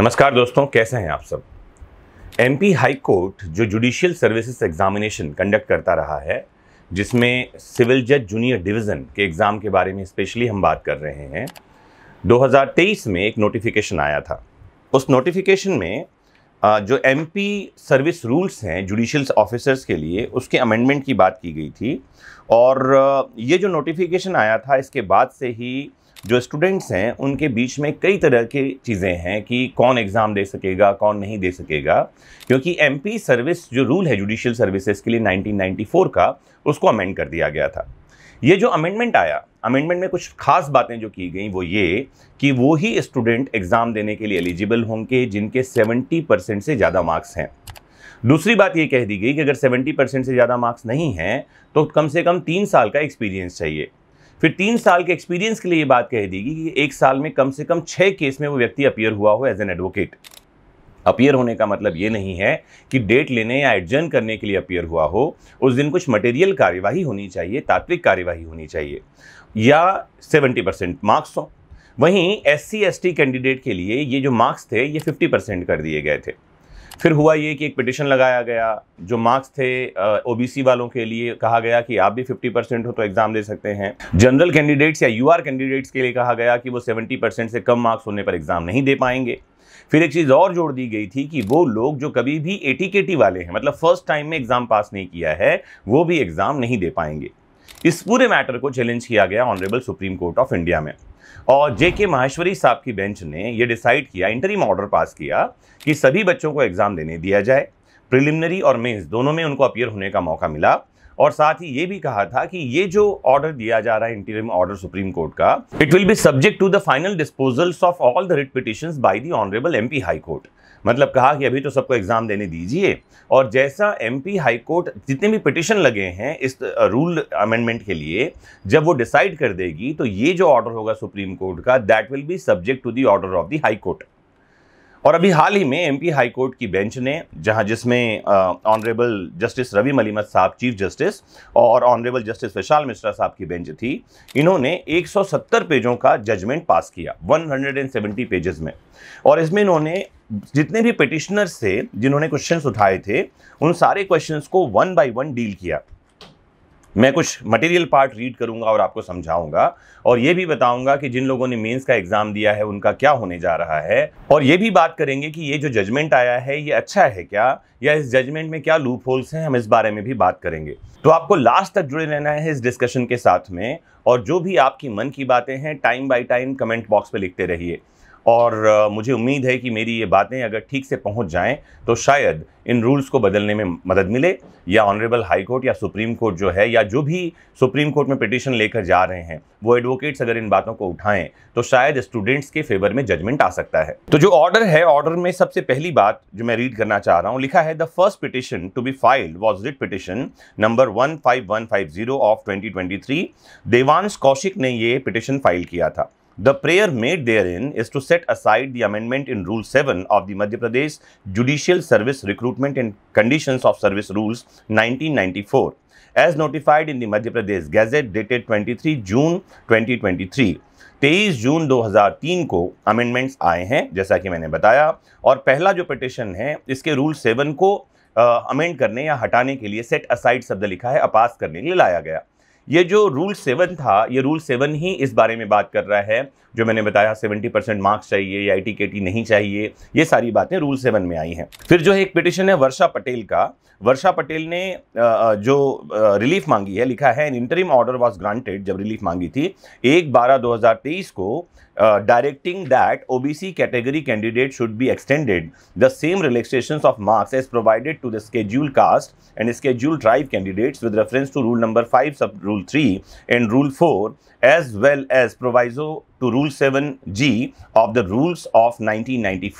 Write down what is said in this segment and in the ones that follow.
नमस्कार दोस्तों कैसे हैं आप सब एमपी हाई कोर्ट जो जुडिशियल सर्विसेज एग्जामिनेशन कंडक्ट करता रहा है जिसमें सिविल जज जूनियर डिवीज़न के एग्ज़ाम के बारे में स्पेशली हम बात कर रहे हैं 2023 में एक नोटिफिकेशन आया था उस नोटिफिकेशन में जो एमपी सर्विस रूल्स हैं जुडिशियल ऑफिसर्स के लिए उसके अमेंडमेंट की बात की गई थी और ये जो नोटिफिकेशन आया था इसके बाद से ही जो स्टूडेंट्स हैं उनके बीच में कई तरह की चीज़ें हैं कि कौन एग्ज़ाम दे सकेगा कौन नहीं दे सकेगा क्योंकि एमपी सर्विस जो रूल है जुडिशियल सर्विसेज के लिए 1994 का उसको अमेंड कर दिया गया था ये जो अमेंडमेंट आया अमेंडमेंट में कुछ खास बातें जो की गई वो ये कि वो ही स्टूडेंट एग्ज़ाम देने के लिए एलिजिबल होंगे जिनके 70 परसेंट से ज़्यादा मार्क्स हैं दूसरी बात ये कह दी गई कि अगर 70 परसेंट से ज़्यादा मार्क्स नहीं हैं तो कम से कम तीन साल का एक्सपीरियंस चाहिए फिर तीन साल के एक्सपीरियंस के लिए ये बात कह देगी कि एक साल में कम से कम छः केस में वो व्यक्ति अपियर हुआ हो एज एन एडवोकेट अपियर होने का मतलब ये नहीं है कि डेट लेने या एडजर्न करने के लिए अपियर हुआ हो उस दिन कुछ मटेरियल कार्यवाही होनी चाहिए तात्विक कार्यवाही होनी चाहिए या 70 परसेंट मार्क्स हो वहीं एस सी कैंडिडेट के लिए ये जो मार्क्स थे ये 50 परसेंट कर दिए गए थे फिर हुआ ये कि एक पिटिशन लगाया गया जो मार्क्स थे ओबीसी वालों के लिए कहा गया कि आप भी 50 परसेंट हो तो एग्ज़ाम दे सकते हैं जनरल कैंडिडेट्स या यूआर कैंडिडेट्स के लिए कहा गया कि वो 70 परसेंट से कम मार्क्स होने पर एग्ज़ाम नहीं दे पाएंगे फिर एक चीज़ और जोड़ दी गई थी कि वो लोग जो कभी भी टी वाले हैं मतलब फर्स्ट टाइम में एग्ज़ाम पास नहीं किया है वो भी एग्ज़ाम नहीं दे पाएंगे इस पूरे मैटर को चैलेंज किया गया honourable supreme court of India में और जेके माहेश्वरी साहब की बेंच ने ये डिसाइड किया इंटरिम ऑर्डर पास किया कि सभी बच्चों को एग्ज़ाम देने दिया जाए प्रिलिमिनरी और मेंस दोनों में उनको अपियर होने का मौका मिला और साथ ही ये भी कहा था कि ये जो ऑर्डर दिया जा रहा है इंटीरियम ऑर्डर सुप्रीम कोर्ट का it will be subject to the final disposals of all the writ petition by the honourable M P court मतलब कहा कि अभी तो सबको एग्जाम देने दीजिए और जैसा एमपी कोर्ट जितने भी पिटिशन लगे हैं इस रूल अमेंडमेंट के लिए जब वो डिसाइड कर देगी तो ये जो ऑर्डर होगा सुप्रीम कोर्ट का that will be subject to the order of the high court और अभी हाल ही में एमपी हाई कोर्ट की बेंच ने जहां जिसमें ऑनरेबल जस्टिस रवि मलिमत साहब चीफ जस्टिस और ऑनरेबल जस्टिस विशाल मिश्रा साहब की बेंच थी इन्होंने 170 पेजों का जजमेंट पास किया 170 पेजेस में और इसमें इन्होंने जितने भी पिटिशनर्स थे जिन्होंने क्वेश्चंस उठाए थे उन सारे क्वेश्चंस को वन बाय वन डील किया मैं कुछ मटेरियल पार्ट रीड करूंगा और आपको समझाऊंगा और ये भी बताऊंगा कि जिन लोगों ने मेंस का एग्ज़ाम दिया है उनका क्या होने जा रहा है और ये भी बात करेंगे कि ये जो जजमेंट आया है ये अच्छा है क्या या इस जजमेंट में क्या लूप होल्स हैं हम इस बारे में भी बात करेंगे तो आपको लास्ट तक जुड़े रहना है इस डिस्कशन के साथ में और जो भी आपकी मन की बातें हैं time by time comment box पर लिखते रहिए और मुझे उम्मीद है कि मेरी ये बातें अगर ठीक से पहुंच जाएं तो शायद इन रूल्स को बदलने में मदद मिले या ऑनरेबल हाई कोर्ट या सुप्रीम कोर्ट जो है या जो भी सुप्रीम कोर्ट में पिटिशन लेकर जा रहे हैं वो एडवोकेट्स अगर इन बातों को उठाएं तो शायद स्टूडेंट्स के फेवर में जजमेंट आ सकता है तो जो ऑर्डर है ऑर्डर में सबसे पहली बात जो मैं रीड करना चाह रहा हूँ लिखा है the first petition to be filed was writ petition number one five one five zero of twenty twenty three Devansh Kaushik ने ये पिटिशन फाइल किया था The prayer made therein is to set aside the amendment in Rule 7 of the Madhya Pradesh Judicial Service Recruitment and Conditions of Service Rules 1994 as notified in the Madhya Pradesh Gazette dated 23 June 2023. 23 जून 2003 को amendments आए हैं जैसा कि मैंने बताया और पहला जो पटिशन है इसके रूल सेवन को अमेंड करने या हटाने के लिए सेट असाइड शब्द लिखा है अपास करने के लिए लाया गया ये जो रूल सेवन था ये रूल सेवन ही इस बारे में बात कर रहा है जो मैंने बताया सेवेंटी परसेंट मार्क्स चाहिए या आई टी नहीं चाहिए ये सारी बातें रूल सेवन में आई हैं फिर जो है एक पिटिशन है वर्षा पटेल का वर्षा पटेल ने जो रिलीफ मांगी है लिखा है an interim order was granted जब रिलीफ मांगी थी एक बारह दो को directing that O B C category candidate should be extended the same relaxations of marks as provided to the schedule caste and schedule tribe candidates with reference to rule number five sub rule three and rule four as well as proviso to rule seven G of the rules of nineteen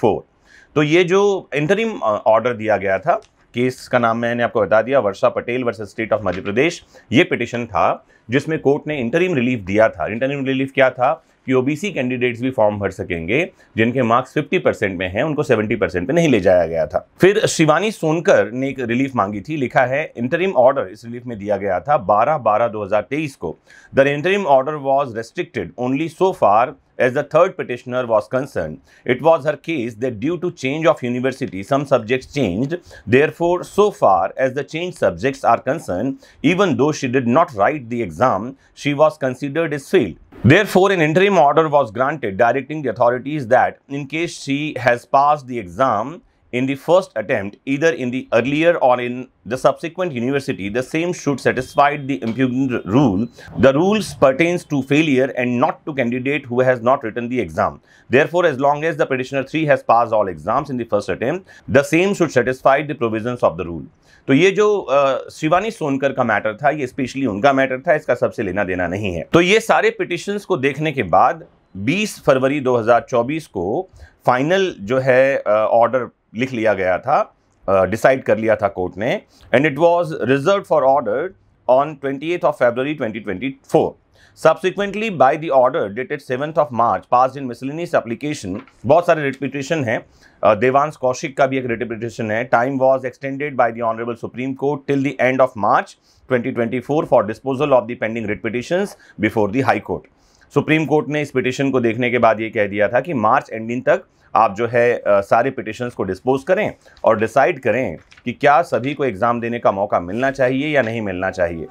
तो ये जो interim order uh, दिया गया था case का नाम मैंने आपको बता दिया Varsha Patel versus state of Madhya Pradesh ये पिटिशन था जिसमें कोर्ट ने इंटरिम रिलीफ दिया था इंटरिम रिलीफ क्या था कि ओबीसी कैंडिडेट्स भी फॉर्म भर सकेंगे जिनके मार्क्स 50 परसेंट में हैं उनको 70 परसेंट पर नहीं ले जाया गया था फिर शिवानी सोनकर ने एक रिलीफ मांगी थी लिखा है इंटरिम ऑर्डर इस रिलीफ में दिया गया था 12 बारह 2023 को the interim order was restricted only so far as the third petitioner was concerned. It was her case that due to change of university, some subjects changed. Therefore, so far as the changed subjects are concerned, even though she did not write the exam, she was considered as failed. Therefore, an interim order was granted directing the authorities that in case she has passed the exam, in the first attempt, either in the earlier or in the subsequent university, the same should satisfy the impugned rule. The rules pertains to failure and not to candidate who has not written the exam. Therefore, as long as the petitioner 3 has passed all exams in the first attempt, the same should satisfy the provisions of the rule. तो ये जो शिवानी सोनकर का matter था ये specially उनका matter था इसका सबसे लेना देना नहीं है तो ये सारे पिटिशन को देखने के बाद 20 फरवरी 2024 को फाइनल जो है ऑर्डर लिख लिया गया था डिसाइड uh, कर लिया था कोर्ट ने and it was reserve for order on twenty eighth of February twenty twenty four Subsequently, by the order dated 7th of March, passed बहुत सारे रिटिपिटेशन है हैं देवांश कौशिक का भी एक रिटिपिटेशन है time was extended by the honourable supreme Court till the end of March four for disposal of the pending writ before the High court supreme Court ने इस पिटिशन को देखने के बाद ये कह दिया था कि मार्च एंडिंग तक आप जो है सारे पिटिशन्स को डिस्पोज करें और डिसाइड करें कि क्या सभी को एग्ज़ाम देने का मौका मिलना चाहिए या नहीं मिलना चाहिए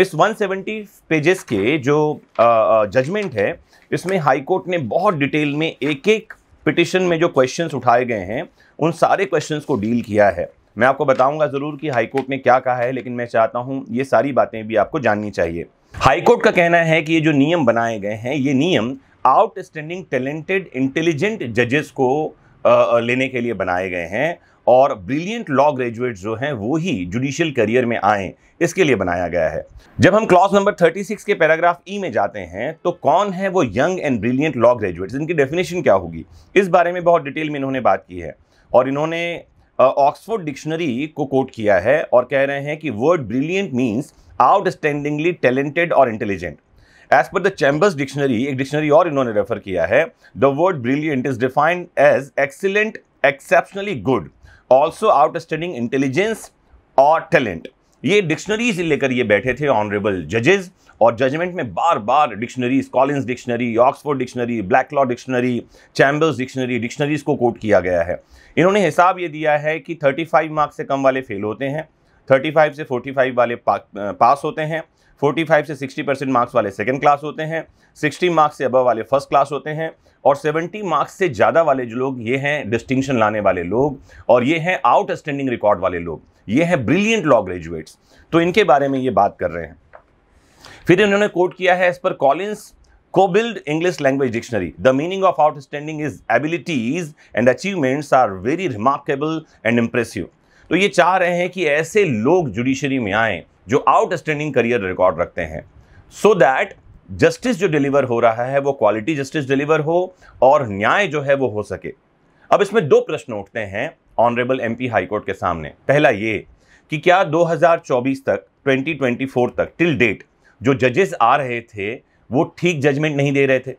इस 170 पेजेस के जो जजमेंट है इसमें हाई कोर्ट ने बहुत डिटेल में एक एक पिटिशन में जो क्वेश्चंस उठाए गए हैं उन सारे क्वेश्चंस को डील किया है मैं आपको बताऊंगा ज़रूर कि हाई कोर्ट ने क्या कहा है लेकिन मैं चाहता हूं ये सारी बातें भी आपको जाननी चाहिए हाई कोर्ट का कहना है कि ये जो नियम बनाए गए हैं ये नियम आउटस्टैंडिंग टैलेंटेड इंटेलिजेंट जजेस को लेने के लिए बनाए गए हैं और ब्रिलियंट लॉ ग्रेजुएट जो हैं वो ही जुडिशियल करियर में आए इसके लिए बनाया गया है जब हम क्लॉज नंबर 36 के पैराग्राफ ई e में जाते हैं तो कौन है वो young and brilliant law graduates इनकी डेफिनेशन क्या होगी इस बारे में बहुत डिटेल में इन्होंने बात की है और इन्होंने ऑक्सफोर्ड डिक्शनरी को कोट किया है और कह रहे हैं कि word brilliant means outstandingly talented और intelligent as per the Chambers dictionary एक डिक्शनरी और इन्होंने रेफर किया है the word brilliant is defined as excellent exceptionally good also outstanding intelligence और टैलेंट ये डिक्शनरीज लेकर ये बैठे थे ऑनरेबल जजेज और जजमेंट में बार बार dictionaries Collins dictionary Oxford dictionary Black law dictionary Chambers dictionary dictionaries को कोट किया गया है इन्होंने हिसाब ये दिया है कि 35 मार्क्स से कम वाले फेल होते हैं 35 से 45 वाले पास होते हैं फोर्टी फाइव से सिक्सटी परसेंट मार्क्स वाले सेकेंड क्लास होते हैं सिक्सटी मार्क्स से अबव वाले फर्स्ट क्लास होते हैं और सेवेंटी मार्क्स से ज़्यादा वाले जो लोग ये हैं डिस्टिंक्शन लाने वाले लोग और ये हैं आउटस्टैंडिंग रिकॉर्ड वाले लोग ये हैं ब्रिलियंट लॉ ग्रेजुएट्स तो इनके बारे में ये बात कर रहे हैं फिर इन्होंने कोट किया है as per build English language dictionary the meaning of outstanding is abilities and achievements are very remarkable and impressive तो ये चाह रहे हैं कि ऐसे लोग जुडिशरी में आएँ जो आउटस्टैंडिंग करियर रिकॉर्ड रखते हैं सो दैट जस्टिस जो डिलीवर हो रहा है वो क्वालिटी जस्टिस डिलीवर हो और न्याय जो है वो हो सके अब इसमें दो प्रश्न उठते हैं ऑनरेबल एम पी हाईकोर्ट के सामने पहला ये कि क्या 2024 तक 2024 तक टिल डेट जो जजेस आ रहे थे वो ठीक जजमेंट नहीं दे रहे थे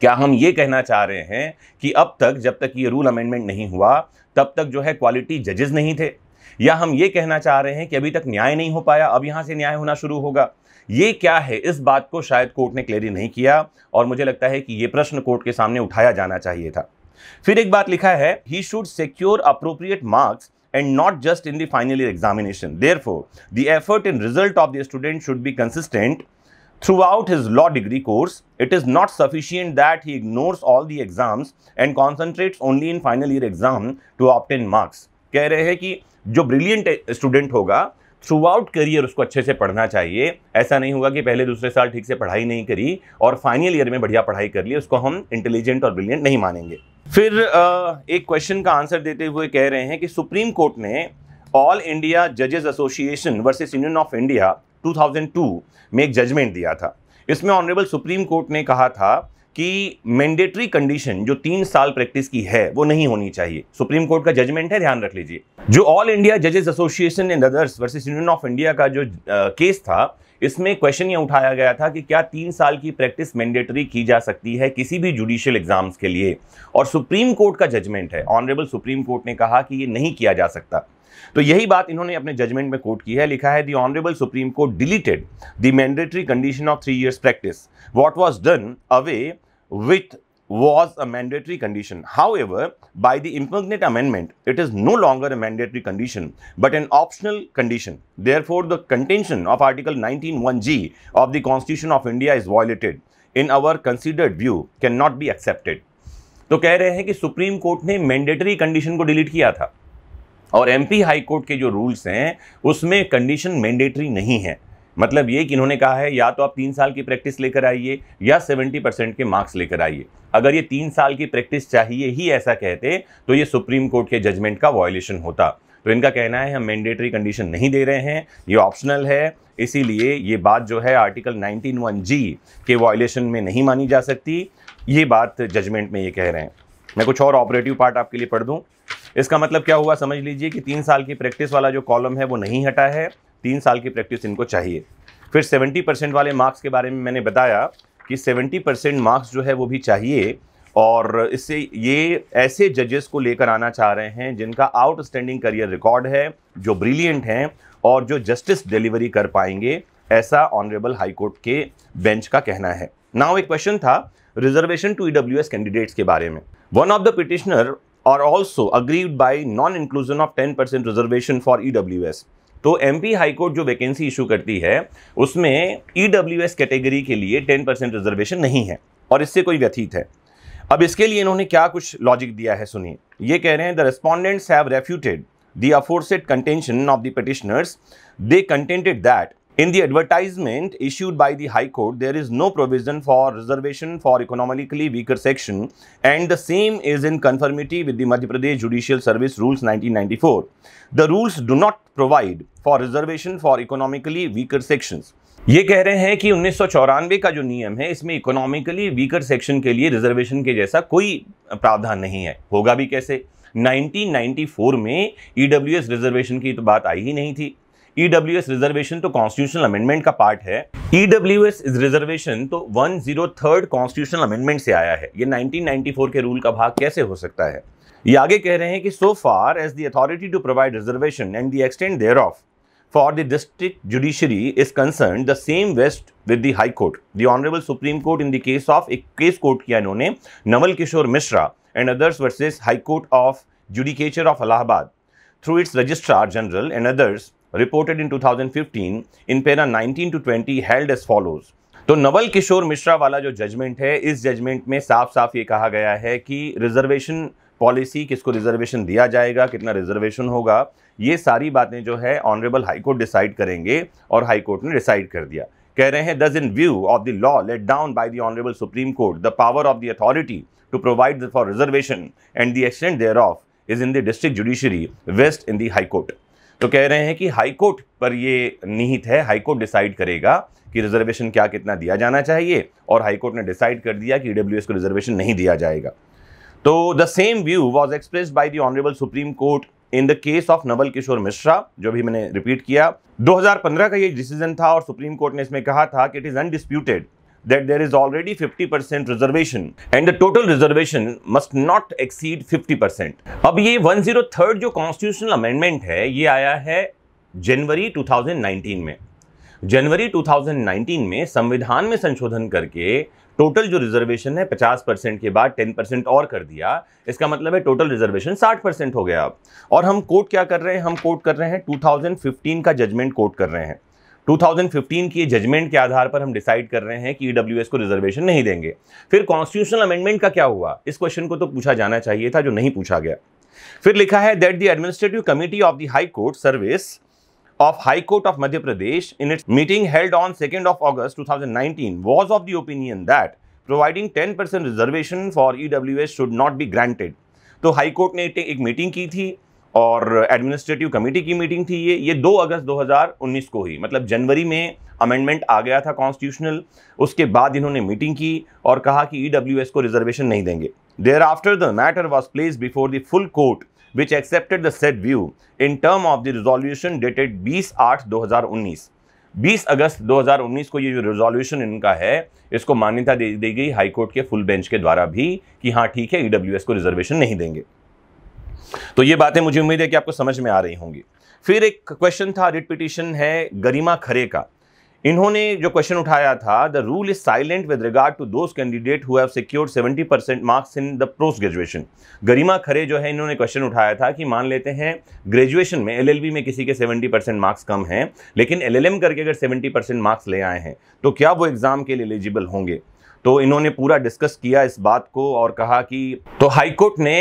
क्या हम ये कहना चाह रहे हैं कि अब तक जब तक ये रूल अमेंडमेंट नहीं हुआ तब तक जो है क्वालिटी जजेस नहीं थे या हम ये कहना चाह रहे हैं कि अभी तक न्याय नहीं हो पाया अब यहां से न्याय होना शुरू होगा ये क्या है इस बात को शायद कोर्ट ने क्लियर नहीं किया और मुझे लगता है कि ये प्रश्न कोर्ट के सामने उठाया जाना चाहिए था फिर एक बात लिखा है ही should secure appropriate marks and not just in final examination therefore Therefore, the effort and result of the student should be through Throughout his law degree course, it is not sufficient that he ignores all the exams and concentrates only in final year exam to obtain marks कह रहे हैं कि जो brilliant student होगा throughout career उसको अच्छे से पढ़ना चाहिए ऐसा नहीं होगा कि पहले दूसरे साल ठीक से पढ़ाई नहीं करी और फाइनल ईयर में बढ़िया पढ़ाई कर ली उसको हम इंटेलिजेंट और ब्रिलियंट नहीं मानेंगे फिर एक क्वेश्चन का आंसर देते हुए कह रहे हैं कि सुप्रीम कोर्ट ने ऑल इंडिया जजेस Association versus Union of India 2002 में एक जजमेंट दिया था इसमें ऑनरेबल सुप्रीम कोर्ट ने कहा था कि मैंडेटरी कंडीशन जो तीन साल प्रैक्टिस की है वो नहीं होनी चाहिए सुप्रीम कोर्ट का जजमेंट है ध्यान रख लीजिए जो ऑल इंडिया जजेस Association and others versus Union of India का जो केस था इसमें क्वेश्चन ये उठाया गया था कि क्या तीन साल की प्रैक्टिस मैंडेटरी की जा सकती है किसी भी जुडिशियल एग्जाम्स के लिए और सुप्रीम कोर्ट का जजमेंट है ऑनरेबल सुप्रीम कोर्ट ने कहा कि ये नहीं किया जा सकता तो यही बात इन्होंने अपने जजमेंट में कोर्ट की है लिखा है the honourable supreme Court deleted the mandatory condition of three years practice what was done away with was a mandatory condition however by the impugned amendment it is no longer a mandatory condition but an optional condition therefore the contention of article nineteen one G of the constitution of India is violated in our considered view can not be accepted तो कह रहे हैं कि supreme Court ने mandatory condition को delete किया था और एमपी हाई कोर्ट के जो रूल्स हैं उसमें कंडीशन मैंडेटरी नहीं है मतलब ये कि इन्होंने कहा है या तो आप तीन साल की प्रैक्टिस लेकर आइए या सेवेंटी परसेंट के मार्क्स लेकर आइए अगर ये तीन साल की प्रैक्टिस चाहिए ही ऐसा कहते तो ये सुप्रीम कोर्ट के जजमेंट का वॉयलेशन होता तो इनका कहना है हम मैंडेटरी कंडीशन नहीं दे रहे हैं ये ऑप्शनल है इसीलिए ये बात जो है आर्टिकल 191 जी के वॉयलेशन में नहीं मानी जा सकती ये बात जजमेंट में ये कह रहे हैं मैं कुछ और ऑपरेटिव पार्ट आपके लिए पढ़ दूँ इसका मतलब क्या हुआ समझ लीजिए कि तीन साल की प्रैक्टिस वाला जो कॉलम है वो नहीं हटा है तीन साल की प्रैक्टिस इनको चाहिए फिर सेवेंटी परसेंट वाले मार्क्स के बारे में मैंने बताया कि सेवेंटी परसेंट मार्क्स जो है वो भी चाहिए और इससे ये ऐसे जजेस को लेकर आना चाह रहे हैं जिनका आउटस्टैंडिंग करियर रिकॉर्ड है जो ब्रिलियंट हैं और जो जस्टिस डिलीवरी कर पाएंगे ऐसा ऑनरेबल हाईकोर्ट के बेंच का कहना है नाउ एक क्वेश्चन था रिजर्वेशन टू ई कैंडिडेट्स के बारे में one of the petitioner also by non inclusion of ten percent reservation for E W S तो एम पी हाईकोर्ट जो वैकेंसी इशू करती है उसमें ई डब्ल्यू एस कैटेगरी के लिए टेन परसेंट रिजर्वेशन नहीं है और इससे कोई व्यतीत है अब इसके लिए इन्होंने क्या कुछ लॉजिक दिया है सुनिए ये कह रहे हैं the respondents have refuted the aforesaid contention of the petitioners they contended that In the advertisement issued by the High Court, there is no provision for reservation for economically weaker section and the same is in conformity with the Madhya Pradesh Judicial Service Rules 1994. The rules do not provide for reservation for economically weaker sections. ये कह रहे हैं कि उन्नीस का जो नियम है इसमें इकोनॉमिकली वीकर सेक्शन के लिए रिजर्वेशन के जैसा कोई प्रावधान नहीं है होगा भी कैसे 1994 में ईडब्ल्यूएस रिजर्वेशन की तो बात आई ही नहीं थी ईडब्ल्यू एस रिजर्वेशन तो कॉन्स्टिट्यूशनल अमेंडमेंट का पार्ट है ईडब्ल्यू एस रिजर्वेशन तो one zero third constitutional amendment से आया है ये 1994 के रूल का भाग कैसे हो सकता है ये आगे कह रहे हैं कि so far as the authority to provide reservation and the extend thereof for the district judiciary is concern the same vest with the High Court the honourable supreme Court in the case of एक case court किया इन्होंने Naval Kishore Mishra and others versus High Court of judicature of Allahabad through its registrar general and others reported in 2015 in para 19 to 20 held as follows तो नवल किशोर मिश्रा वाला जो judgement है इस judgement में साफ साफ ये कहा गया है कि रिजर्वेशन पॉलिसी किसको रिजर्वेशन दिया जाएगा कितना रिजर्वेशन होगा ये सारी बातें जो है ऑनरेबल हाईकोर्ट डिसाइड करेंगे और हाईकोर्ट ने डिसाइड कर दिया कह रहे हैं thus in view of the law laid down by the honourable supreme Court the power of the authority to provide for reservation and the extent thereof is in the district judiciary vest in the High Court तो कह रहे हैं कि high court पर ये निहित है high court decide करेगा कि रिजर्वेशन क्या कितना दिया जाना चाहिए और हाईकोर्ट ने डिसाइड कर दिया कि ई e को रिजर्वेशन नहीं दिया जाएगा तो the same view was express by the honourable supreme Court in the case of Naval Kishore Mishra जो भी मैंने रिपीट किया 2015 का ये डिसीजन था और सुप्रीम कोर्ट ने इसमें कहा था कि it is undisputed that there is already 50% reservation and the total reservation must not exceed 50%. अब ये 103 जो constitutional amendment है ये आया है जनवरी 2019 में जनवरी 2019 में संविधान में संशोधन करके टोटल जो रिजर्वेशन है 50 परसेंट के बाद 10 परसेंट और कर दिया इसका मतलब है टोटल रिजर्वेशन 60 परसेंट हो गया और हम कोर्ट क्या कर रहे हैं हम कोर्ट कर रहे हैं 2015 का जजमेंट कोर्ट कर रहे हैं 2015 की जजमेंट के आधार पर हम डिसाइड कर रहे हैं कि ईडब्ल्यूएस e को रिजर्वेशन नहीं देंगे फिर कॉन्स्टिट्यूशनल अमेंडमेंट का क्या हुआ इस क्वेश्चन को तो पूछा जाना चाहिए था जो नहीं पूछा गया फिर लिखा है that the administrative committee of the High Court service of High Court of Madhya Pradesh in its meeting held on 2nd of August 2019 was of the opinion that providing 10% reservation for E should not be granted तो High Court ने एक meeting की थी और administrative committee की meeting थी ये ये 2 अगस्त 2019 को हुई मतलब जनवरी में अमेंडमेंट आ गया था कॉन्स्टिट्यूशनल उसके बाद इन्होंने मीटिंग की और कहा कि ई e को रिजर्वेशन नहीं देंगे thereafter the matter was place before the full court which accepted the set view in term of the resolution dated बीस आठ दो 20 अगस्त 2019 को ये जो रिजोल्यूशन इनका है इसको मान्यता दे दी गई हाईकोर्ट के फुल बेंच के द्वारा भी कि हाँ ठीक है ई e को रिजर्वेशन नहीं देंगे तो ये बातें मुझे उम्मीद है कि आपको समझ में आ रही होंगी फिर एक क्वेश्चन था रिट पिटिशन है गरिमा खरे का इन्होंने जो क्वेश्चन उठाया था the rule is silent with regard to those candidate who have secured 70 percent marks in the post graduation Garima Khare जो है इन्होंने क्वेश्चन उठाया था कि मान लेते हैं ग्रेजुएशन में एल में किसी के 70 परसेंट मार्क्स कम हैं लेकिन एल करके अगर 70 परसेंट मार्क्स ले आए हैं तो क्या वो एग्ज़ाम के लिए एलिजिबल होंगे तो इन्होंने पूरा डिस्कस किया इस बात को और कहा कि तो हाईकोर्ट ने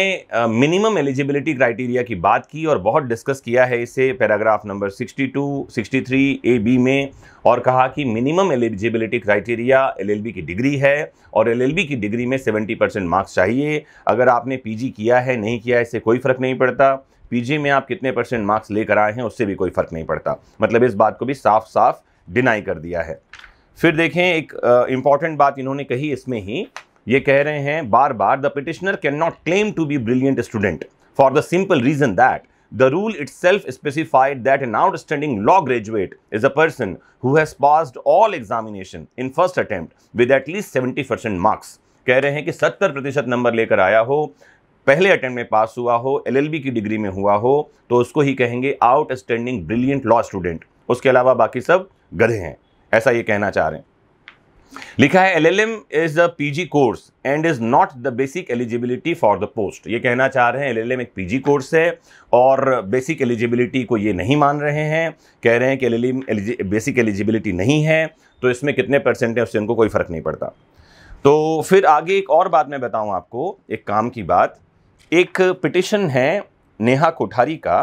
मिनिमम एलिजिबिलिटी क्राइटेरिया की बात की और बहुत डिस्कस किया है इसे पैराग्राफ नंबर 62, 63 ए बी में और कहा कि मिनिमम एलिजिबिलिटी क्राइटेरिया एलएलबी की डिग्री है और एलएलबी की डिग्री में 70 परसेंट मार्क्स चाहिए अगर आपने पीजी किया है नहीं किया है इससे कोई फ़र्क नहीं पड़ता पीजी में आप कितने परसेंट मार्क्स लेकर आए हैं उससे भी कोई फ़र्क नहीं पड़ता मतलब इस बात को भी साफ साफ डिनाई कर दिया है फिर देखें एक इंपॉर्टेंट बात इन्होंने कही इसमें ही ये कह रहे हैं बार बार the petitioner can not claim to be brilliant student for the simple reason that the rule rule self specified that an outstanding law graduate is a person who has passed all examination in first attempt with at seventy percent marks कह रहे हैं कि सत्तर प्रतिशत number लेकर आया हो पहले अटेम्प्ट में पास हुआ हो एलएलबी की डिग्री में हुआ हो तो उसको ही कहेंगे आउटस्टैंडिंग ब्रिलियंट लॉ स्टूडेंट उसके अलावा बाकी सब गधे हैं ऐसा ये कहना चाह रहे हैं लिखा है L L M is the P G course and is not the basic eligibility for the post ये कहना चाह रहे हैं एल एल एम एक पी जी कोर्स है और बेसिक एलिजिबिलिटी को ये नहीं मान रहे हैं कह रहे हैं कि L L M basic eligibility नहीं है तो इसमें कितने परसेंट है उससे उनको कोई फ़र्क नहीं पड़ता तो फिर आगे एक और बात मैं बताऊँ आपको एक काम की बात एक पिटिशन है नेहा कोठारी का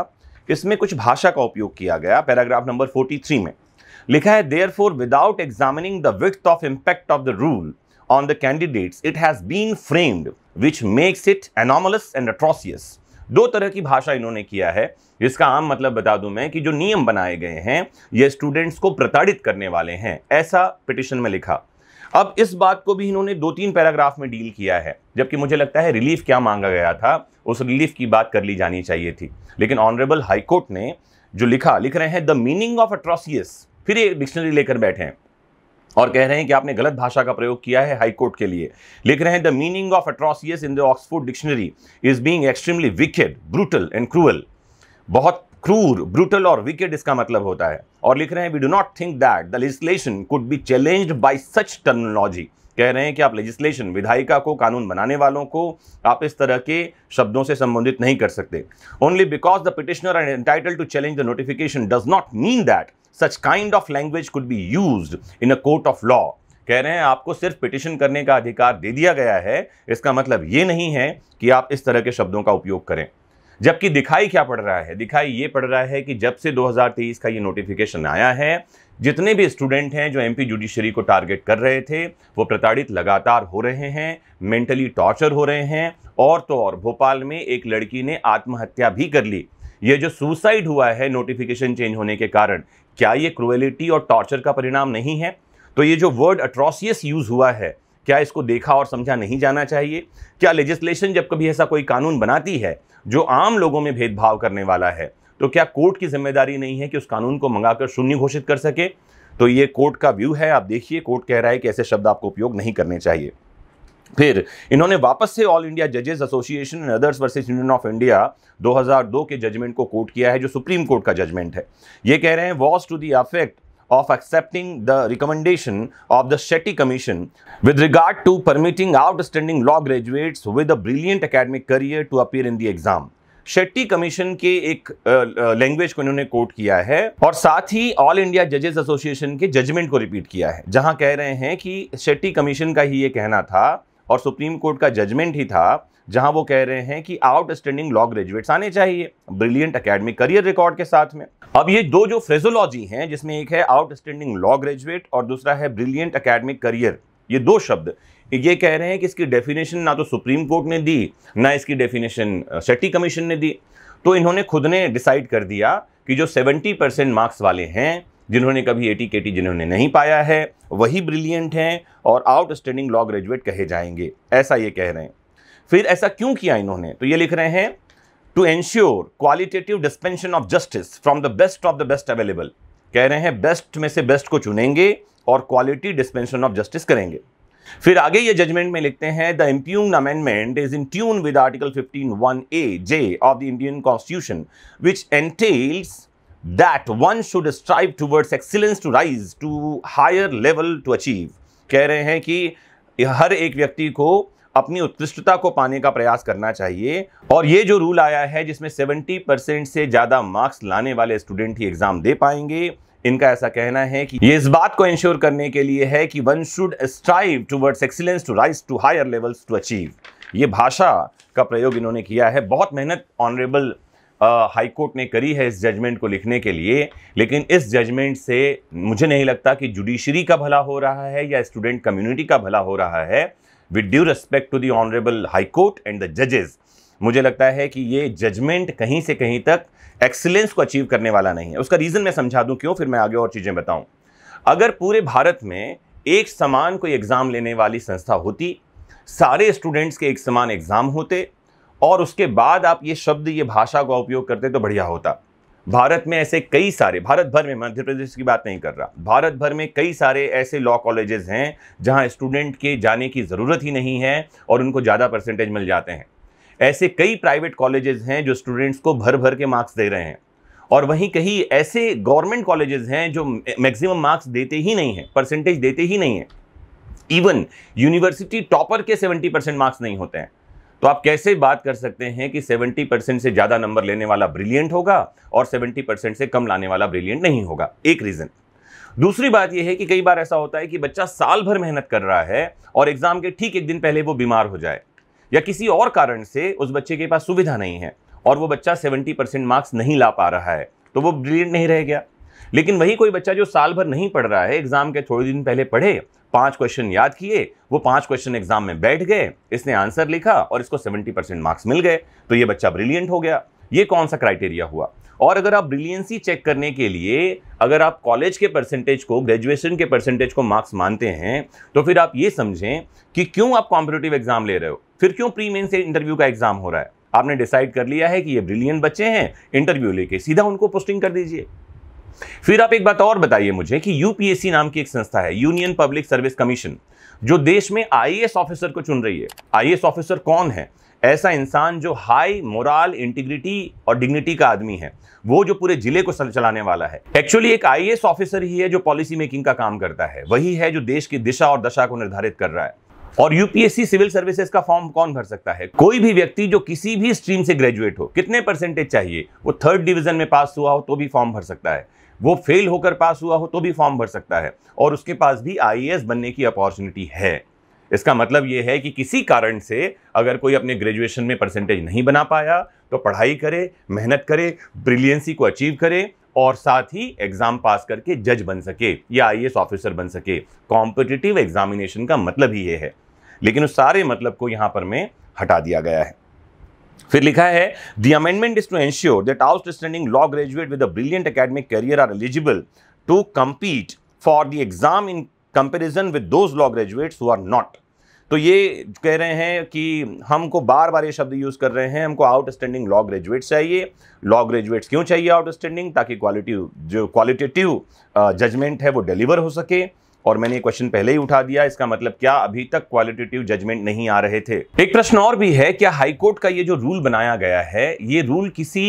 इसमें कुछ भाषा का उपयोग किया गया पैराग्राफ नंबर फोर्टी थ्री में लिखा है therefore without examining the with of impact of the rule on the candidates it has been framed which makes it anomalous and atrocious दो तरह की भाषा इन्होंने किया है जिसका आम मतलब बता दूं मैं कि जो नियम बनाए गए हैं ये स्टूडेंट्स को प्रताड़ित करने वाले हैं ऐसा पिटिशन में लिखा अब इस बात को भी इन्होंने दो तीन पैराग्राफ में डील किया है जबकि मुझे लगता है रिलीफ क्या मांगा गया था उस रिलीफ की बात कर ली जानी चाहिए थी लेकिन ऑनरेबल हाईकोर्ट ने जो लिखा लिख रहे हैं द मीनिंग ऑफ अट्रोसियस फिर ये डिक्शनरी लेकर बैठे हैं और कह रहे हैं कि आपने गलत भाषा का प्रयोग किया है हाई कोर्ट के लिए लिख रहे हैं the meaning of atrocious in the Oxford dictionary is being extremely wicked brutal and cruel बहुत क्रूर ब्रूटल और विकेड इसका मतलब होता है और लिख रहे हैं we do not think that the legislation could be challenged by such terminology कह रहे हैं कि आप लेजिस्लेशन विधायिका को कानून बनाने वालों को आप इस तरह के शब्दों से संबंधित नहीं कर सकते only because the petitioner and entitle to challenge the notification does not mean that such kind of language could be use in a court of law कह रहे हैं आपको सिर्फ पिटिशन करने का अधिकार दे दिया गया है इसका मतलब ये नहीं है कि आप इस तरह के शब्दों का उपयोग करें जबकि दिखाई क्या पड़ रहा है दिखाई ये पड़ रहा है कि जब से 2023 का ये नोटिफिकेशन आया है जितने भी स्टूडेंट हैं जो एमपी जुडिशरी को टारगेट कर रहे थे वो प्रताड़ित लगातार हो रहे हैं मेंटली टॉर्चर हो रहे हैं और तो और भोपाल में एक लड़की ने आत्महत्या भी कर ली ये जो सुसाइड हुआ है नोटिफिकेशन चेंज होने के कारण क्या ये क्रुएलिटी और टॉर्चर का परिणाम नहीं है तो ये जो वर्ड अट्रॉसियस यूज़ हुआ है क्या इसको देखा और समझा नहीं जाना चाहिए क्या लेजिस्लेशन जब कभी ऐसा कोई कानून बनाती है जो आम लोगों में भेदभाव करने वाला है तो क्या कोर्ट की जिम्मेदारी नहीं है कि उस कानून को मंगाकर शून्य घोषित कर सके तो ये कोर्ट का व्यू है आप देखिए कोर्ट कह रहा है कि ऐसे शब्द आपको उपयोग नहीं करने चाहिए फिर इन्होंने वापस से ऑल इंडिया जजेस Association and others versus Union of India 2002 के जजमेंट को कोट किया है जो सुप्रीम कोर्ट का जजमेंट है ये कह रहे हैं was to the affect of accepting the recommendation of the Shetty Commission with regard to permitting outstanding law graduates with a brilliant academic career to appear in the exam. Shetty commission के एक language को इन्होंने coat किया है और साथ ही All India जजेस एसोसिएशन के जजमेंट को रिपीट किया है जहां कह रहे हैं कि शेट्टी कमीशन का ही ये कहना था और सुप्रीम कोर्ट का जजमेंट ही था जहां वो कह रहे हैं कि आउटस्टैंडिंग लॉ ग्रेजुएट्स आने चाहिए ब्रिलियंट अकेडमिक करियर रिकॉर्ड के साथ में अब ये दो जो फ्रेजोलॉजी हैं जिसमें एक है आउटस्टैंडिंग लॉ ग्रेजुएट और दूसरा है ब्रिलियंट अकेडमिक करियर ये दो शब्द ये कह रहे हैं कि इसकी डेफिनेशन ना तो सुप्रीम कोर्ट ने दी ना इसकी डेफिनेशन सेटी कमीशन ने दी तो इन्होंने खुद ने डिसाइड कर दिया कि जो 70 परसेंट मार्क्स वाले हैं जिन्होंने कभी एटी के टी जिन्होंने नहीं पाया है वही ब्रिलियंट हैं और आउटस्टैंडिंग लॉ ग्रेजुएट कहे जाएंगे ऐसा ये कह रहे हैं फिर ऐसा क्यों किया इन्होंने तो ये लिख रहे हैं to ensure qualitative dispensation of justice from the best of the best available कह रहे हैं बेस्ट में से बेस्ट को चुनेंगे और क्वालिटी डिस्पेंशन ऑफ जस्टिस करेंगे फिर आगे ये जजमेंट में लिखते हैं the impugned amendment is in tune with article fifteen one A J of the Indian constitution which entails that one should strive towards excellence to rise to higher level to achieve कह रहे हैं कि हर एक व्यक्ति को अपनी उत्कृष्टता को पाने का प्रयास करना चाहिए और ये जो रूल आया है जिसमें 70 परसेंट से ज़्यादा मार्क्स लाने वाले स्टूडेंट ही एग्ज़ाम दे पाएंगे इनका ऐसा कहना है कि ये इस बात को इंश्योर करने के लिए है कि one should strive towards excellence to rise to higher levels to achieve ये भाषा का प्रयोग इन्होंने किया है बहुत मेहनत ऑनरेबल हाईकोर्ट ने करी है इस जजमेंट को लिखने के लिए लेकिन इस जजमेंट से मुझे नहीं लगता कि जुडिशरी का भला हो रहा है या स्टूडेंट कम्युनिटी का भला हो रहा है with due respect to the honourable High Court and the जजेज़ मुझे लगता है कि ये जजमेंट कहीं से कहीं तक एक्सीलेंस को अचीव करने वाला नहीं है उसका रीज़न मैं समझा दूँ क्यों फिर मैं आगे और चीज़ें बताऊँ अगर पूरे भारत में एक समान कोई एग्ज़ाम लेने वाली संस्था होती सारे स्टूडेंट्स के एक समान एग्ज़ाम होते और उसके बाद आप ये शब्द ये भाषा का उपयोग करते तो बढ़िया होता भारत में ऐसे कई सारे भारत भर में मध्य प्रदेश की बात नहीं कर रहा भारत भर में कई सारे ऐसे लॉ कॉलेजेस हैं जहां स्टूडेंट के जाने की ज़रूरत ही नहीं है और उनको ज़्यादा परसेंटेज मिल जाते हैं ऐसे कई प्राइवेट कॉलेजेस हैं जो स्टूडेंट्स को भर भर के मार्क्स दे रहे हैं और वहीं कहीं ऐसे गवर्नमेंट कॉलेजेस हैं जो मैक्सिमम मार्क्स देते ही नहीं हैं परसेंटेज देते ही नहीं हैं इवन यूनिवर्सिटी टॉपर के 70 परसेंट मार्क्स नहीं होते हैं तो आप कैसे बात कर सकते हैं कि 70 परसेंट से ज़्यादा नंबर लेने वाला ब्रिलियंट होगा और 70 परसेंट से कम लाने वाला ब्रिलियंट नहीं होगा एक रीज़न दूसरी बात यह है कि कई बार ऐसा होता है कि बच्चा साल भर मेहनत कर रहा है और एग्ज़ाम के ठीक एक दिन पहले वो बीमार हो जाए या किसी और कारण से उस बच्चे के पास सुविधा नहीं है और वो बच्चा सेवेंटी परसेंट मार्क्स नहीं ला पा रहा है तो वो ब्रिलियंट नहीं रह गया लेकिन वही कोई बच्चा जो साल भर नहीं पढ़ रहा है एग्जाम के थोड़े दिन पहले पढ़े पांच क्वेश्चन याद किए वो पांच क्वेश्चन एग्जाम में बैठ गए इसने आंसर लिखा और इसको सेवेंटी परसेंट मार्क्स मिल गए तो ये बच्चा ब्रिलियंट हो गया ये कौन सा क्राइटेरिया हुआ और अगर आप ब्रिलियंसी चेक करने के लिए अगर आप कॉलेज के परसेंटेज को ग्रेजुएशन के परसेंटेज को मार्क्स मानते हैं तो फिर आप ये समझें कि क्यों आप कॉम्पिटेटिव एग्जाम ले रहे हो फिर क्यों प्री मेन से इंटरव्यू का एग्जाम हो रहा है आपने डिसाइड कर लिया है कि ये ब्रिलियंट बच्चे हैं इंटरव्यू लेके सीधा उनको पोस्टिंग कर दीजिए फिर आप एक बात और बताइए मुझे कि यूपीएससी नाम की एक संस्था है यूनियन पब्लिक सर्विस कमीशन जो देश में आईएएस ऑफिसर को चुन रही है आईएएस ऑफिसर कौन है ऐसा इंसान जो हाई मोरल इंटीग्रिटी और डिग्निटी का आदमी है वो जो पूरे जिले को चलाने वाला है एक्चुअली एक आईएएस ऑफिसर ही है जो पॉलिसी मेकिंग का काम करता है वही है जो देश की दिशा और दशा को निर्धारित कर रहा है और यूपीएससी सिविल सर्विसेज का फॉर्म कौन भर सकता है कोई भी व्यक्ति जो किसी भी स्ट्रीम से ग्रेजुएट हो कितने परसेंटेज चाहिए वो थर्ड डिवीजन में पास हुआ हो तो भी फॉर्म भर सकता है वो फेल होकर पास हुआ हो तो भी फॉर्म भर सकता है और उसके पास भी आई बनने की अपॉर्चुनिटी है इसका मतलब ये है कि किसी कारण से अगर कोई अपने ग्रेजुएशन में परसेंटेज नहीं बना पाया तो पढ़ाई करे मेहनत करे ब्रिलियंसी को अचीव करे और साथ ही एग्ज़ाम पास करके जज बन सके या आई ऑफिसर बन सके कॉम्पिटिटिव एग्जामिनेशन का मतलब ही ये है लेकिन उस सारे मतलब को यहाँ पर मैं हटा दिया गया है फिर लिखा है the amendment is to ensure that outstanding law graduate with a brilliant academic career are eligible to compete for the exam in comparison with those law graduates who are not तो ये कह रहे हैं कि हमको बार बार ये शब्द यूज़ कर रहे हैं हमको आउटस्टैंडिंग लॉ ग्रेजुएट्स चाहिए लॉ ग्रेजुएट्स क्यों चाहिए आउटस्टैंडिंग ताकि क्वालिटी जो क्वालिटेटिव जजमेंट है वो डिलीवर हो सके और मैंने ये क्वेश्चन पहले ही उठा दिया इसका मतलब क्या अभी तक क्वालिटेटिव जजमेंट नहीं आ रहे थे एक प्रश्न और भी है क्या हाईकोर्ट का ये जो रूल बनाया गया है ये रूल किसी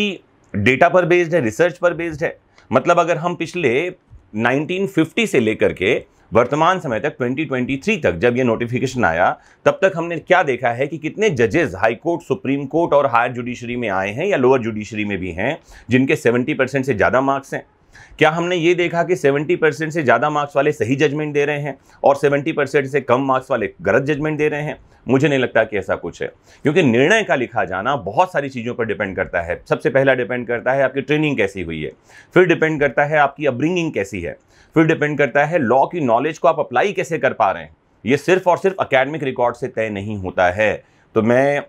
डेटा पर बेस्ड है रिसर्च पर बेस्ड है मतलब अगर हम पिछले 1950 से लेकर के वर्तमान समय तक 2023 तक जब ये नोटिफिकेशन आया तब तक हमने क्या देखा है कि कितने जजेस हाई कोर्ट सुप्रीम कोर्ट और हायर जुडिशरी में आए हैं या लोअर जुडिशरी में भी हैं जिनके 70 परसेंट से ज़्यादा मार्क्स हैं क्या हमने ये देखा कि 70 परसेंट से ज़्यादा मार्क्स वाले सही जजमेंट दे रहे हैं और 70 परसेंट से कम मार्क्स वाले गलत जजमेंट दे रहे हैं मुझे नहीं लगता कि ऐसा कुछ है क्योंकि निर्णय का लिखा जाना बहुत सारी चीज़ों पर डिपेंड करता है सबसे पहला डिपेंड करता है आपकी ट्रेनिंग कैसी हुई है फिर डिपेंड करता है आपकी अपब्रिंगिंग कैसी है फिर डिपेंड करता है लॉ की नॉलेज को आप अप्लाई कैसे कर पा रहे हैं ये सिर्फ और सिर्फ अकेडमिक रिकॉर्ड से तय नहीं होता है तो मैं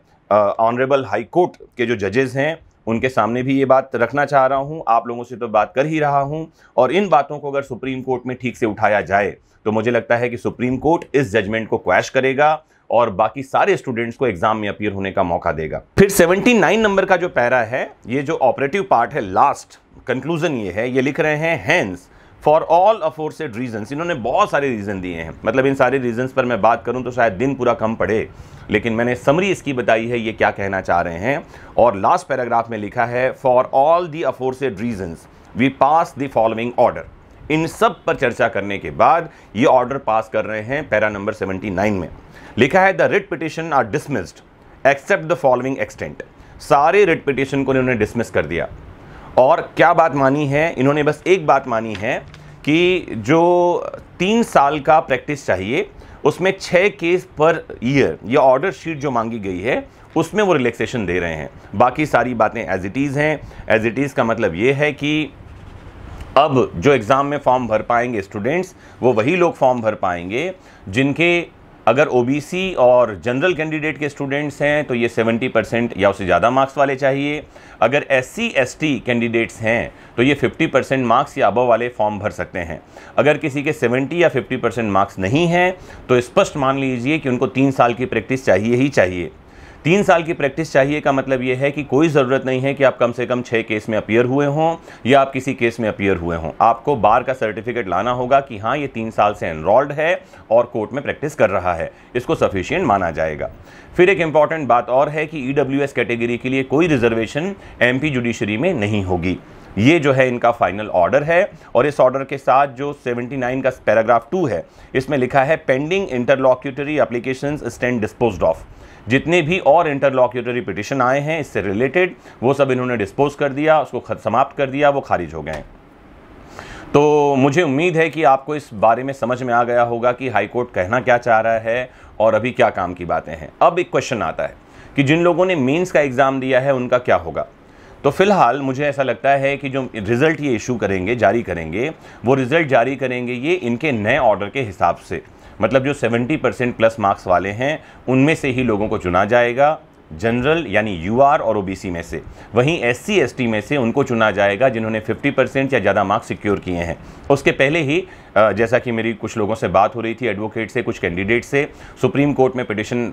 ऑनरेबल हाई कोर्ट के जो जजेस हैं उनके सामने भी ये बात रखना चाह रहा हूँ आप लोगों से तो बात कर ही रहा हूँ और इन बातों को अगर सुप्रीम कोर्ट में ठीक से उठाया जाए तो मुझे लगता है कि सुप्रीम कोर्ट इस जजमेंट को क्वैश करेगा और बाकी सारे स्टूडेंट्स को एग्जाम में अपियर होने का मौका देगा फिर 79 नंबर का जो पैरा है ये जो ऑपरेटिव पार्ट है लास्ट कंक्लूजन ये है ये लिख रहे हैं hence for all aforesaid reason इन्होंने बहुत सारे रीज़न दिए हैं मतलब इन सारे रीजन पर मैं बात करूं तो शायद दिन पूरा कम पड़े लेकिन मैंने समरी इसकी बताई है ये क्या कहना चाह रहे हैं और लास्ट पैराग्राफ में लिखा है for all the aforesaid reason we pass the following order इन सब पर चर्चा करने के बाद ये ऑर्डर पास कर रहे हैं पैरा नंबर 79 में लिखा है the writ petition are dismissed except the following extent सारे रिट पिटिशन को इन्होंने डिसमिस कर दिया और क्या बात मानी है इन्होंने बस एक बात मानी है कि जो तीन साल का प्रैक्टिस चाहिए उसमें छः केस पर ईयर या ऑर्डर शीट जो मांगी गई है उसमें वो रिलैक्सेशन दे रहे हैं बाकी सारी बातें एज इट इज़ हैं एज इट इज़ का मतलब ये है कि अब जो एग्ज़ाम में फॉर्म भर पाएंगे स्टूडेंट्स वो वही लोग फॉर्म भर पाएंगे जिनके अगर ओबीसी और जनरल कैंडिडेट के स्टूडेंट्स हैं तो ये 70 परसेंट या उससे ज़्यादा मार्क्स वाले चाहिए अगर एससी एसटी कैंडिडेट्स हैं तो ये 50 परसेंट मार्क्स या अबव वाले फॉर्म भर सकते हैं अगर किसी के 70 या 50 परसेंट मार्क्स नहीं हैं तो स्पष्ट मान लीजिए कि उनको तीन साल की प्रैक्टिस चाहिए ही चाहिए तीन साल की प्रैक्टिस चाहिए का मतलब ये है कि कोई ज़रूरत नहीं है कि आप कम से कम छः केस में अपियर हुए हों या आप किसी केस में अपियर हुए हों आपको बार का सर्टिफिकेट लाना होगा कि हाँ ये तीन साल से एनरोल्ड है और कोर्ट में प्रैक्टिस कर रहा है इसको सफिशियंट माना जाएगा फिर एक इम्पॉर्टेंट बात और है कि ई e कैटेगरी के लिए कोई रिजर्वेशन एम जुडिशरी में नहीं होगी ये जो है इनका फाइनल ऑर्डर है और इस ऑर्डर के साथ जो 79 का पैराग्राफ टू है इसमें लिखा है pending interlocutory applications stand dispose of जितने भी और इंटरलॉक्यूटरी पिटिशन आए हैं इससे रिलेटेड वो सब इन्होंने डिस्पोज कर दिया उसको समाप्त कर दिया वो खारिज हो गए तो मुझे उम्मीद है कि आपको इस बारे में समझ में आ गया होगा कि हाईकोर्ट कहना क्या चाह रहा है और अभी क्या काम की बातें हैं अब एक क्वेश्चन आता है कि जिन लोगों ने मेंस का एग्ज़ाम दिया है उनका क्या होगा तो फिलहाल मुझे ऐसा लगता है कि जो रिज़ल्ट ये इशू करेंगे जारी करेंगे वो रिज़ल्ट जारी करेंगे ये इनके नए ऑर्डर के हिसाब से मतलब जो 70 परसेंट प्लस मार्क्स वाले हैं उनमें से ही लोगों को चुना जाएगा जनरल यानी यूआर और ओबीसी में से वहीं एस सी में से उनको चुना जाएगा जिन्होंने 50 परसेंट या ज़्यादा मार्क्स सिक्योर किए हैं उसके पहले ही जैसा कि मेरी कुछ लोगों से बात हो रही थी एडवोकेट से कुछ कैंडिडेट से सुप्रीम कोर्ट में पिटिशन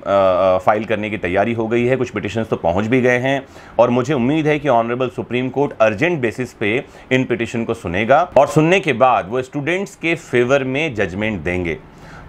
फाइल करने की तैयारी हो गई है कुछ पिटिशन तो पहुंच भी गए हैं और मुझे उम्मीद है कि honourable supreme court urgent basis पे इन पिटिशन को सुनेगा और सुनने के बाद वो स्टूडेंट्स के फेवर में जजमेंट देंगे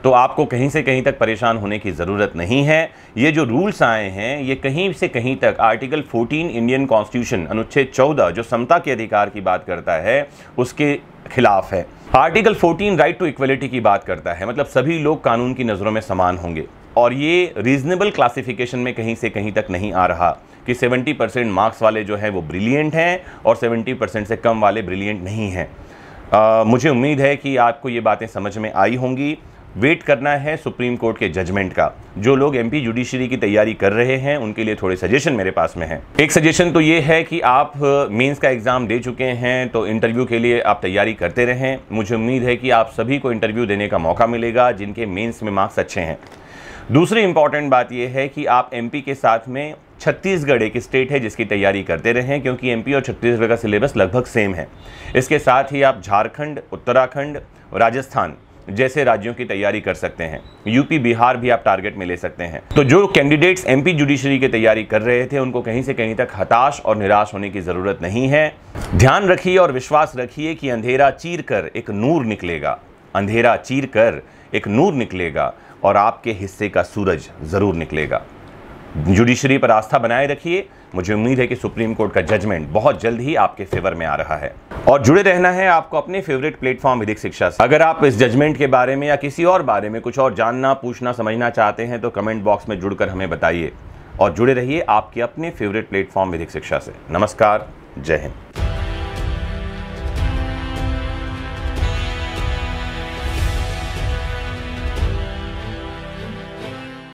तो आपको कहीं से कहीं तक परेशान होने की ज़रूरत नहीं है ये जो रूल्स आए हैं ये कहीं से कहीं तक आर्टिकल 14 इंडियन कॉन्स्टिट्यूशन अनुच्छेद 14 जो समता के अधिकार की बात करता है उसके खिलाफ है आर्टिकल 14 राइट टू इक्वलिटी की बात करता है मतलब सभी लोग कानून की नज़रों में समान होंगे और ये रीज़नेबल क्लासिफिकेशन में कहीं से कहीं तक नहीं आ रहा कि 70 परसेंट मार्क्स वाले जो हैं वो ब्रिलियंट हैं और 70 परसेंट से कम वाले ब्रिलियंट नहीं हैं मुझे उम्मीद है कि आपको ये बातें समझ में आई होंगी वेट करना है सुप्रीम कोर्ट के जजमेंट का जो लोग एमपी जुडिशरी की तैयारी कर रहे हैं उनके लिए थोड़े सजेशन मेरे पास में है एक सजेशन तो ये है कि आप मेंस का एग्ज़ाम दे चुके हैं तो इंटरव्यू के लिए आप तैयारी करते रहें मुझे उम्मीद है कि आप सभी को इंटरव्यू देने का मौका मिलेगा जिनके मेन्स में मार्क्स अच्छे हैं दूसरी इंपॉर्टेंट बात यह है कि आप एम के साथ में छत्तीसगढ़ एक स्टेट है जिसकी तैयारी करते रहें क्योंकि एम और छत्तीसगढ़ का सिलेबस लगभग सेम है इसके साथ ही आप झारखंड उत्तराखंड राजस्थान जैसे राज्यों की तैयारी कर सकते हैं यूपी बिहार भी आप टारगेट में ले सकते हैं तो जो कैंडिडेट्स एमपी जुडिशरी की तैयारी कर रहे थे उनको कहीं से कहीं तक हताश और निराश होने की ज़रूरत नहीं है ध्यान रखिए और विश्वास रखिए कि अंधेरा चीर कर एक नूर निकलेगा अंधेरा चीर कर एक नूर निकलेगा और आपके हिस्से का सूरज ज़रूर निकलेगा जुडिशरी पर आस्था बनाए रखिए मुझे उम्मीद है कि सुप्रीम कोर्ट का जजमेंट बहुत जल्द ही आपके फेवर में आ रहा है और जुड़े रहना है आपको अपने फेवरेट प्लेटफॉर्म विधिक शिक्षा से अगर आप इस जजमेंट के बारे में या किसी और बारे में कुछ और जानना पूछना समझना चाहते हैं तो कमेंट बॉक्स में जुड़कर हमें बताइए और जुड़े रहिए आपके अपने फेवरेट प्लेटफॉर्म विधिक शिक्षा से नमस्कार जय हिंद